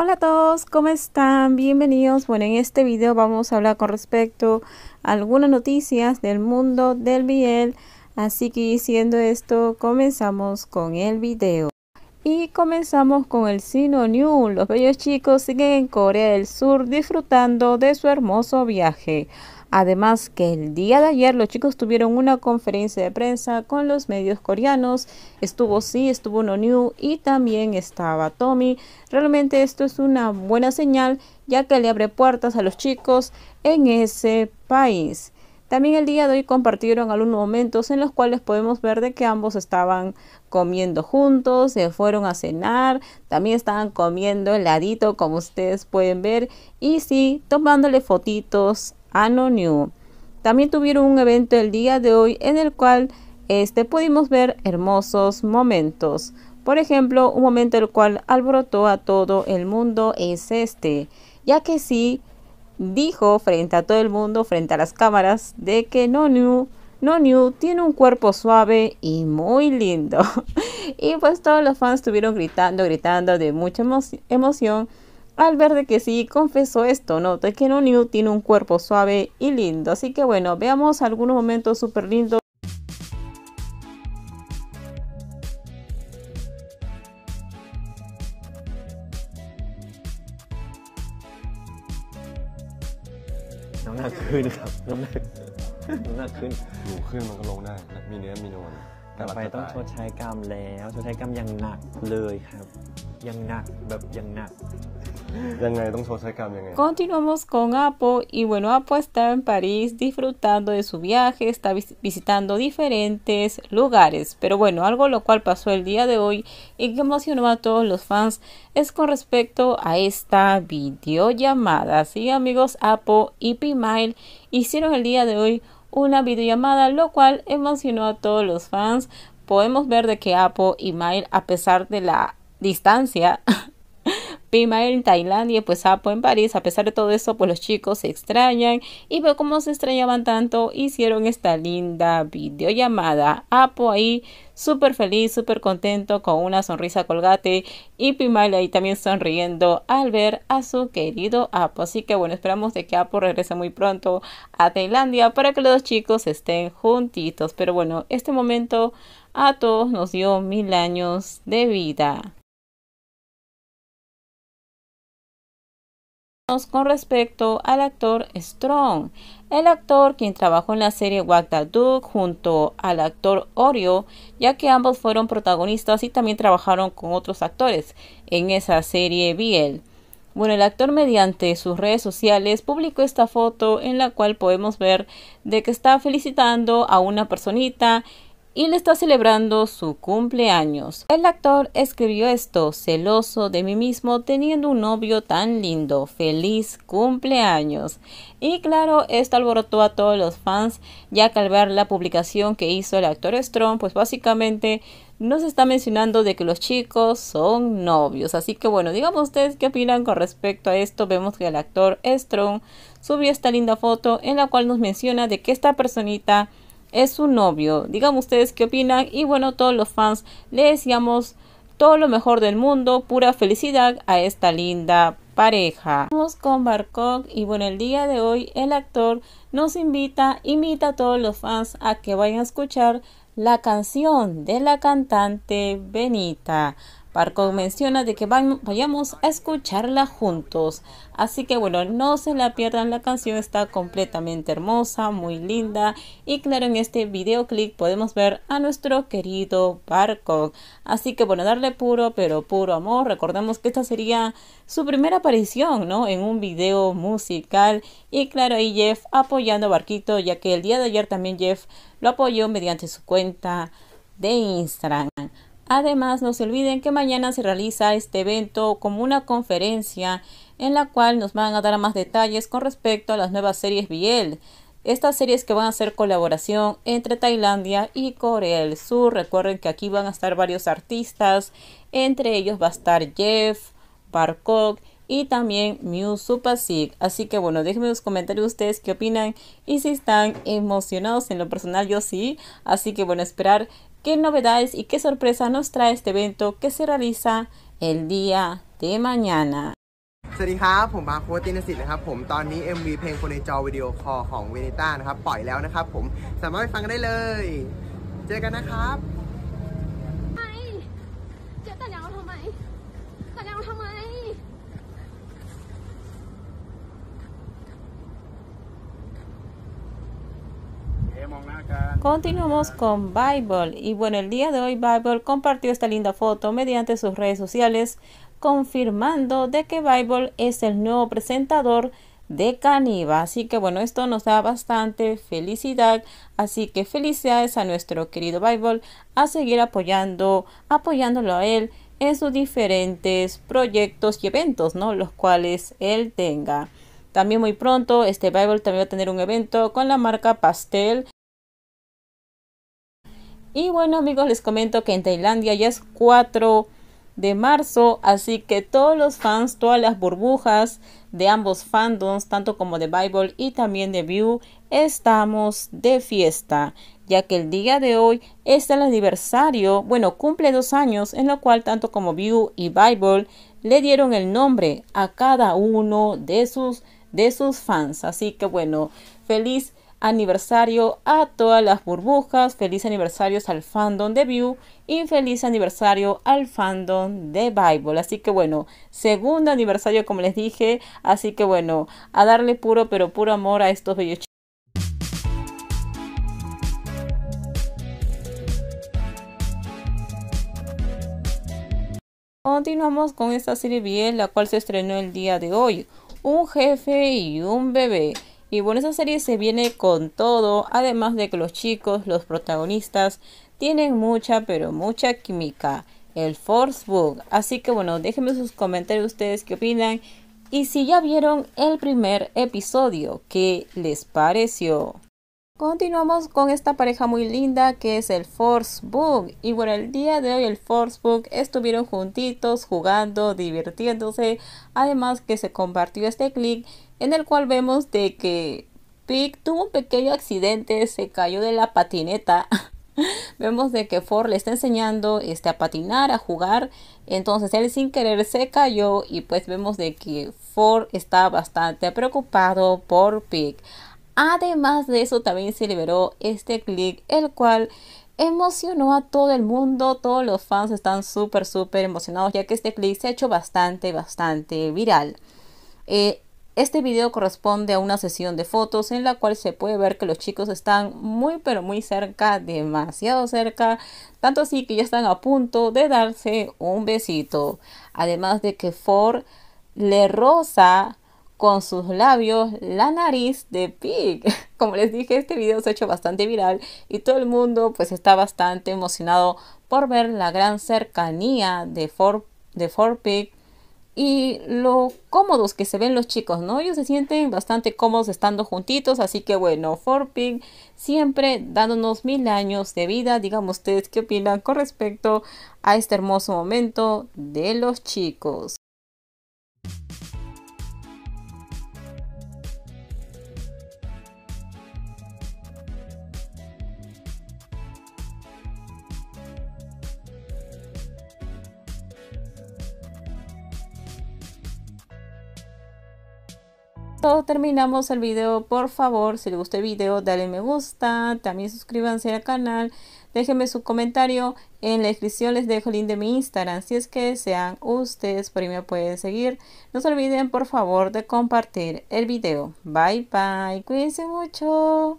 Hola a todos, ¿cómo están? Bienvenidos. Bueno, en este video vamos a hablar con respecto a algunas noticias del mundo del biel. Así que diciendo esto, comenzamos con el video. Y comenzamos con el Sino New. Los bellos chicos siguen en Corea del Sur disfrutando de su hermoso viaje. Además que el día de ayer los chicos tuvieron una conferencia de prensa con los medios coreanos. Estuvo sí, estuvo No New y también estaba Tommy. Realmente esto es una buena señal ya que le abre puertas a los chicos en ese país. También el día de hoy compartieron algunos momentos en los cuales podemos ver de que ambos estaban comiendo juntos, se fueron a cenar, también estaban comiendo heladito como ustedes pueden ver y sí, tomándole fotitos Ano New. También tuvieron un evento el día de hoy en el cual este, pudimos ver hermosos momentos. Por ejemplo, un momento el cual alborotó a todo el mundo es este, ya que sí dijo frente a todo el mundo, frente a las cámaras, de que No New tiene un cuerpo suave y muy lindo. y pues todos los fans estuvieron gritando, gritando de mucha emoción al ver de que sí confesó esto, note que New tiene un cuerpo suave y lindo. Así que bueno, veamos algunos momentos súper lindos. Continuamos con Apo y bueno, Apo está en París disfrutando de su viaje, está visitando diferentes lugares, pero bueno, algo lo cual pasó el día de hoy y que emocionó a todos los fans es con respecto a esta videollamada. Sí amigos, Apo y Pimail hicieron el día de hoy una videollamada, lo cual emocionó a todos los fans. Podemos ver de que Apo y Mail, a pesar de la distancia, Pima en Tailandia, pues Apo ah, pues, en París. A pesar de todo eso, pues los chicos se extrañan y veo cómo se extrañaban tanto, hicieron esta linda videollamada. Apo ahí súper feliz, súper contento, con una sonrisa colgate y Pimail ahí también sonriendo al ver a su querido Apo. Así que bueno, esperamos de que Apo regrese muy pronto a Tailandia para que los dos chicos estén juntitos. Pero bueno, este momento a todos nos dio mil años de vida. con respecto al actor Strong. El actor, quien trabajó en la serie Wagda Duck junto al actor Oreo, ya que ambos fueron protagonistas y también trabajaron con otros actores en esa serie Biel. Bueno, el actor mediante sus redes sociales publicó esta foto en la cual podemos ver de que está felicitando a una personita y le está celebrando su cumpleaños. El actor escribió esto, celoso de mí mismo teniendo un novio tan lindo, feliz cumpleaños. Y claro, esto alborotó a todos los fans, ya que al ver la publicación que hizo el actor Strong, pues básicamente nos está mencionando de que los chicos son novios. Así que bueno, digamos ustedes qué opinan con respecto a esto. Vemos que el actor Strong subió esta linda foto en la cual nos menciona de que esta personita es su novio. Digan ustedes qué opinan. Y bueno, todos los fans le deseamos todo lo mejor del mundo, pura felicidad a esta linda pareja. Vamos con Barcock y bueno, el día de hoy el actor nos invita, invita a todos los fans a que vayan a escuchar la canción de la cantante Benita. Barco menciona de que vayamos a escucharla juntos. Así que bueno, no se la pierdan, la canción está completamente hermosa, muy linda. Y claro, en este videoclip podemos ver a nuestro querido barco Así que bueno, darle puro, pero puro amor. Recordemos que esta sería su primera aparición, ¿no? En un video musical. Y claro, y Jeff apoyando a Barquito, ya que el día de ayer también Jeff lo apoyó mediante su cuenta de Instagram. Además, no se olviden que mañana se realiza este evento como una conferencia en la cual nos van a dar más detalles con respecto a las nuevas series Biel. Estas series que van a ser colaboración entre Tailandia y Corea del Sur. Recuerden que aquí van a estar varios artistas, entre ellos va a estar Jeff, Barkok y también Mew Supasik. Así que bueno, déjenme en los comentarios ustedes qué opinan y si están emocionados en lo personal, yo sí. Así que bueno, esperar qué novedades y qué sorpresa nos trae este evento que se realiza el día de mañana. สวัสดีครับผมมาโคตินสิทธิ์นะครับ ผมตอนนี้ MV เพลงคนในจอวิดีโอคอของเวเนต้านะครับปล่อยแล้วนะครับ ผมสามารถไปฟังได้เลย เจอกันนะครับ Continuamos con Bible. Y bueno, el día de hoy Bible compartió esta linda foto mediante sus redes sociales, confirmando de que Bible es el nuevo presentador de Caniva. Así que bueno, esto nos da bastante felicidad. Así que felicidades a nuestro querido Bible a seguir apoyando, apoyándolo a él en sus diferentes proyectos y eventos, ¿no? Los cuales él tenga. También muy pronto este Bible también va a tener un evento con la marca Pastel y bueno amigos, les comento que en Tailandia ya es 4 de marzo, así que todos los fans, todas las burbujas de ambos fandoms, tanto como de Bible y también de View, estamos de fiesta, ya que el día de hoy es el aniversario, bueno, cumple dos años, en lo cual tanto como View y Bible le dieron el nombre a cada uno de sus, de sus fans. Así que bueno, feliz aniversario a todas las burbujas, feliz aniversario al fandom de View y feliz aniversario al fandom de Bible. Así que bueno, segundo aniversario como les dije, así que bueno, a darle puro pero puro amor a estos bellos Continuamos con esta serie bien, la cual se estrenó el día de hoy. Un jefe y un bebé. Y bueno, esa serie se viene con todo, además de que los chicos, los protagonistas, tienen mucha, pero mucha química. El force book Así que bueno, déjenme sus comentarios ustedes qué opinan. Y si ya vieron el primer episodio, ¿qué les pareció? Continuamos con esta pareja muy linda que es el book Y bueno, el día de hoy el book estuvieron juntitos, jugando, divirtiéndose. Además que se compartió este click en el cual vemos de que Pig tuvo un pequeño accidente, se cayó de la patineta. vemos de que Ford le está enseñando este, a patinar, a jugar. Entonces él sin querer se cayó y pues vemos de que Ford está bastante preocupado por Pig. Además de eso también se liberó este clip, el cual emocionó a todo el mundo. Todos los fans están súper, súper emocionados, ya que este clip se ha hecho bastante, bastante viral. Eh, este video corresponde a una sesión de fotos en la cual se puede ver que los chicos están muy pero muy cerca, demasiado cerca, tanto así que ya están a punto de darse un besito. Además de que Ford le rosa con sus labios la nariz de Pig. Como les dije, este video se ha hecho bastante viral y todo el mundo pues está bastante emocionado por ver la gran cercanía de For de Ford Pig y lo cómodos que se ven los chicos, ¿no? Ellos se sienten bastante cómodos estando juntitos, así que bueno, Forping siempre dándonos mil años de vida. Digamos ustedes qué opinan con respecto a este hermoso momento de los chicos. terminamos el video, por favor, si les gustó el video, dale me gusta, también suscríbanse al canal, déjenme su comentario, en la descripción les dejo el link de mi Instagram, si es que sean ustedes, por ahí me pueden seguir. No se olviden, por favor, de compartir el video. Bye, bye, cuídense mucho.